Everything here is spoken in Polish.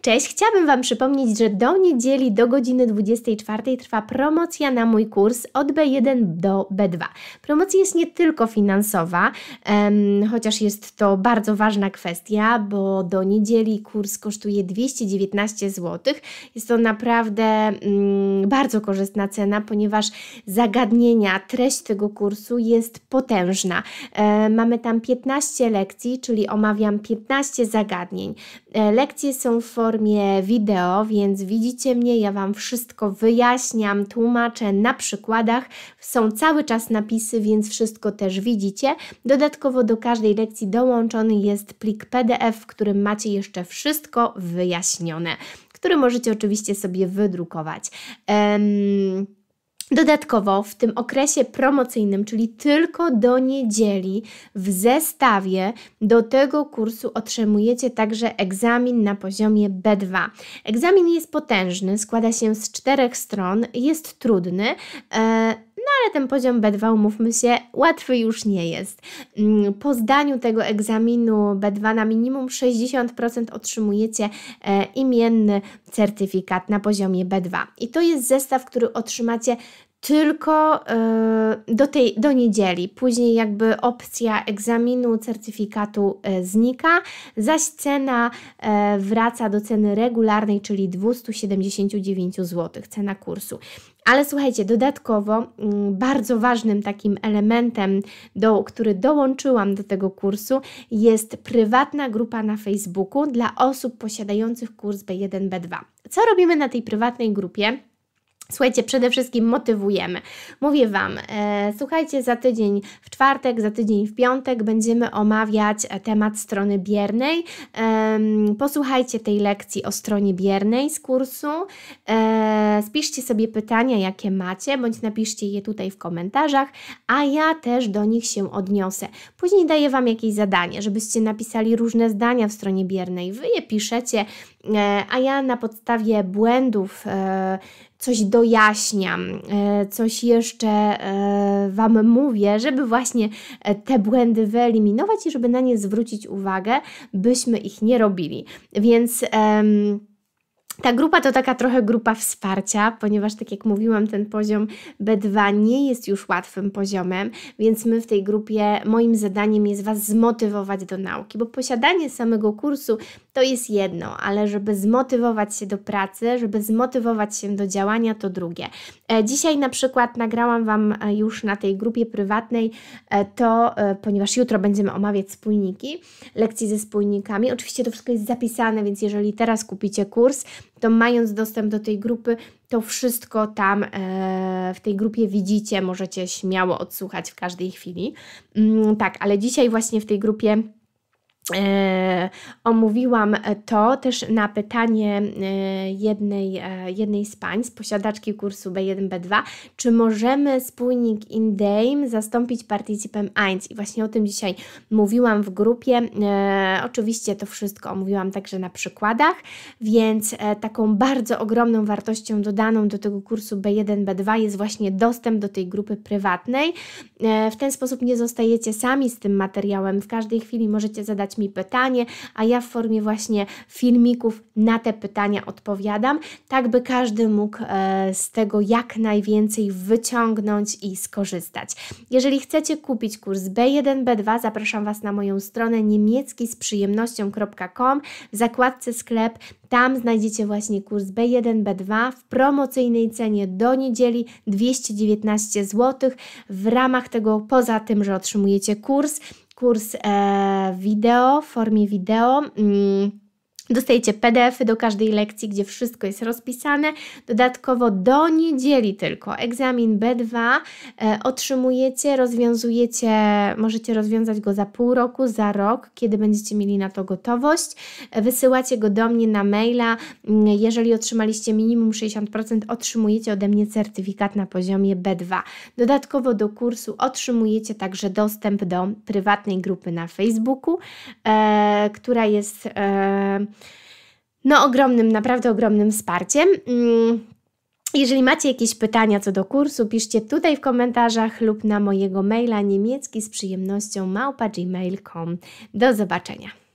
Cześć, chciałabym Wam przypomnieć, że do niedzieli do godziny 24 trwa promocja na mój kurs od B1 do B2. Promocja jest nie tylko finansowa, chociaż jest to bardzo ważna kwestia, bo do niedzieli kurs kosztuje 219 zł. Jest to naprawdę mm, bardzo korzystna cena, ponieważ zagadnienia, treść tego kursu jest potężna. E, mamy tam 15 lekcji, czyli omawiam 15 zagadnień. E, lekcje są w formie formie wideo, więc widzicie mnie, ja Wam wszystko wyjaśniam, tłumaczę na przykładach. Są cały czas napisy, więc wszystko też widzicie. Dodatkowo do każdej lekcji dołączony jest plik PDF, w którym macie jeszcze wszystko wyjaśnione, który możecie oczywiście sobie wydrukować. Um, Dodatkowo w tym okresie promocyjnym, czyli tylko do niedzieli, w zestawie do tego kursu otrzymujecie także egzamin na poziomie B2. Egzamin jest potężny, składa się z czterech stron, jest trudny. E, ale ten poziom B2, umówmy się, łatwy już nie jest. Mm, po zdaniu tego egzaminu B2 na minimum 60% otrzymujecie e, imienny certyfikat na poziomie B2. I to jest zestaw, który otrzymacie tylko y, do, tej, do niedzieli. Później jakby opcja egzaminu, certyfikatu y, znika, zaś cena y, wraca do ceny regularnej, czyli 279 zł, cena kursu. Ale słuchajcie, dodatkowo mm, bardzo ważnym takim elementem, do, który dołączyłam do tego kursu, jest prywatna grupa na Facebooku dla osób posiadających kurs B1, B2. Co robimy na tej prywatnej grupie? Słuchajcie, przede wszystkim motywujemy. Mówię Wam, e, słuchajcie, za tydzień w czwartek, za tydzień w piątek będziemy omawiać e, temat strony biernej. E, posłuchajcie tej lekcji o stronie biernej z kursu. E, spiszcie sobie pytania, jakie macie, bądź napiszcie je tutaj w komentarzach, a ja też do nich się odniosę. Później daję Wam jakieś zadanie, żebyście napisali różne zdania w stronie biernej. Wy je piszecie E, a ja na podstawie błędów e, coś dojaśniam, e, coś jeszcze Wam mówię, żeby właśnie te błędy wyeliminować i żeby na nie zwrócić uwagę, byśmy ich nie robili. Więc. Um ta grupa to taka trochę grupa wsparcia, ponieważ tak jak mówiłam, ten poziom B2 nie jest już łatwym poziomem, więc my w tej grupie moim zadaniem jest Was zmotywować do nauki, bo posiadanie samego kursu to jest jedno, ale żeby zmotywować się do pracy, żeby zmotywować się do działania, to drugie. E, dzisiaj na przykład nagrałam Wam e, już na tej grupie prywatnej e, to, ponieważ jutro będziemy omawiać spójniki, lekcje ze spójnikami. Oczywiście to wszystko jest zapisane, więc jeżeli teraz kupicie kurs, to mając dostęp do tej grupy, to wszystko tam e, w tej grupie widzicie, możecie śmiało odsłuchać w każdej chwili. Mm, tak, ale dzisiaj właśnie w tej grupie E, omówiłam to też na pytanie e, jednej, e, jednej z pań, z posiadaczki kursu B1-B2, czy możemy spójnik in dem zastąpić partycypem eins i właśnie o tym dzisiaj mówiłam w grupie. Oczywiście to wszystko omówiłam także na przykładach, więc taką bardzo ogromną wartością dodaną do tego kursu B1-B2 jest właśnie dostęp do tej grupy prywatnej. W ten sposób nie zostajecie sami z tym materiałem, w każdej chwili możecie zadać mi pytanie, a ja w formie właśnie filmików na te pytania odpowiadam, tak by każdy mógł e, z tego jak najwięcej wyciągnąć i skorzystać. Jeżeli chcecie kupić kurs B1, B2, zapraszam Was na moją stronę niemiecki z przyjemnością.com w zakładce sklep. Tam znajdziecie właśnie kurs B1, B2 w promocyjnej cenie do niedzieli 219 zł. W ramach tego, poza tym, że otrzymujecie kurs, kurs e, wideo w formie wideo. Mm, Dostajecie PDFy do każdej lekcji, gdzie wszystko jest rozpisane. Dodatkowo do niedzieli tylko egzamin B2 e, otrzymujecie, rozwiązujecie, możecie rozwiązać go za pół roku, za rok, kiedy będziecie mieli na to gotowość. wysyłacie go do mnie na maila. Jeżeli otrzymaliście minimum 60%, otrzymujecie ode mnie certyfikat na poziomie B2. Dodatkowo do kursu otrzymujecie także dostęp do prywatnej grupy na Facebooku, e, która jest e, no ogromnym, naprawdę ogromnym wsparciem. Mm, jeżeli macie jakieś pytania co do kursu, piszcie tutaj w komentarzach lub na mojego maila niemiecki z przyjemnością małpa Do zobaczenia.